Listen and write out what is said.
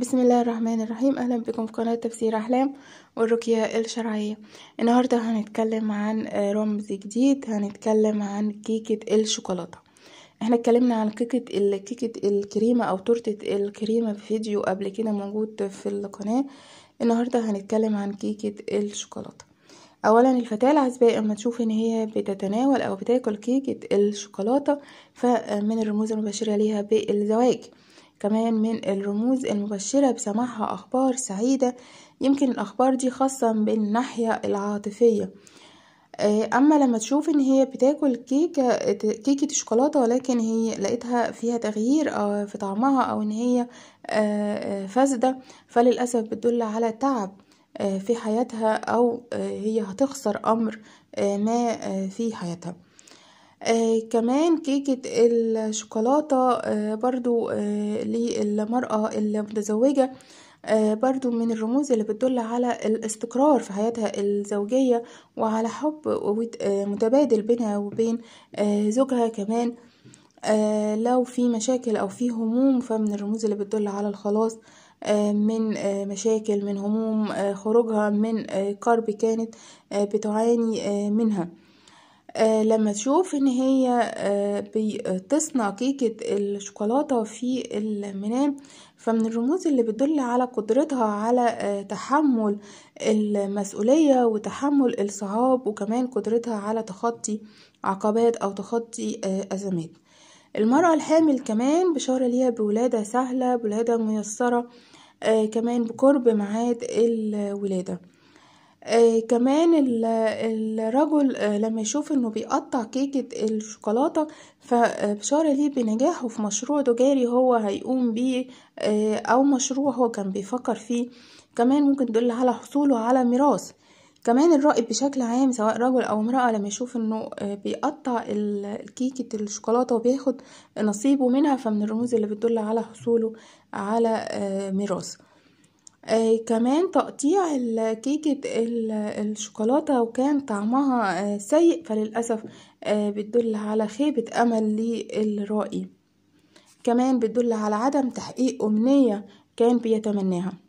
بسم الله الرحمن الرحيم اهلا بكم في قناه تفسير احلام والرقيه الشرعيه النهارده هنتكلم عن رمز جديد هنتكلم عن كيكه الشوكولاته احنا اتكلمنا عن كيكه الكيكه الكريمه او تورته الكريمه في فيديو قبل كده موجود في القناه النهارده هنتكلم عن كيكه الشوكولاته اولا الفتاه العزباء اما تشوف ان هي بتتناول او بتاكل كيكه الشوكولاته فمن الرموز المباشره ليها بالزواج كمان من الرموز المبشرة بسماعها أخبار سعيدة يمكن الأخبار دي خاصة بالناحية العاطفية آه، أما لما تشوف إن هي بتاكل كيكة كيكة شوكولاتة ولكن هي لقيتها فيها تغيير آه، في طعمها أو إن هي آه، فاسدة فللأسف بتدل على تعب في حياتها أو هي هتخسر أمر ما في حياتها آه كمان كيكة الشوكولاتة آه برضو آه للمرأة المتزوجة آه برضو من الرموز اللي بتدل على الاستقرار في حياتها الزوجية وعلى حب آه، متبادل بينها وبين آه زوجها كمان آه لو في مشاكل أو في هموم فمن الرموز اللي بتدل على الخلاص آه، من آه، مشاكل من هموم خروجها من كرب كانت بتعاني منها آه، لما تشوف ان هي آه، بتصنع كيكة الشوكولاتة في المنام فمن الرموز اللي بتدل على قدرتها على آه، تحمل المسؤولية وتحمل الصعاب وكمان قدرتها على تخطي عقبات او تخطي ازمات المرأة الحامل كمان بشارة ليها بولادة سهلة بولادة ميسرة كمان بقرب معاد الولادة آه كمان الرجل آه لما يشوف انه بيقطع كيكة الشوكولاتة فبشارة ليه بنجاحه في مشروع تجاري هو هيقوم بيه آه او مشروع هو كان بيفكر فيه كمان ممكن تدل على حصوله على ميراث كمان الرائد بشكل عام سواء رجل او امرأة لما يشوف انه آه، بيقطع كيكة الشوكولاتة وبياخد نصيبه منها فمن الرموز اللي بتدل على حصوله على آه، ميراث آه كمان تقطيع كيكة الشوكولاتة وكان طعمها آه سيء فللأسف آه بتدل على خيبة أمل للرائي كمان بتدل على عدم تحقيق أمنية كان بيتمناها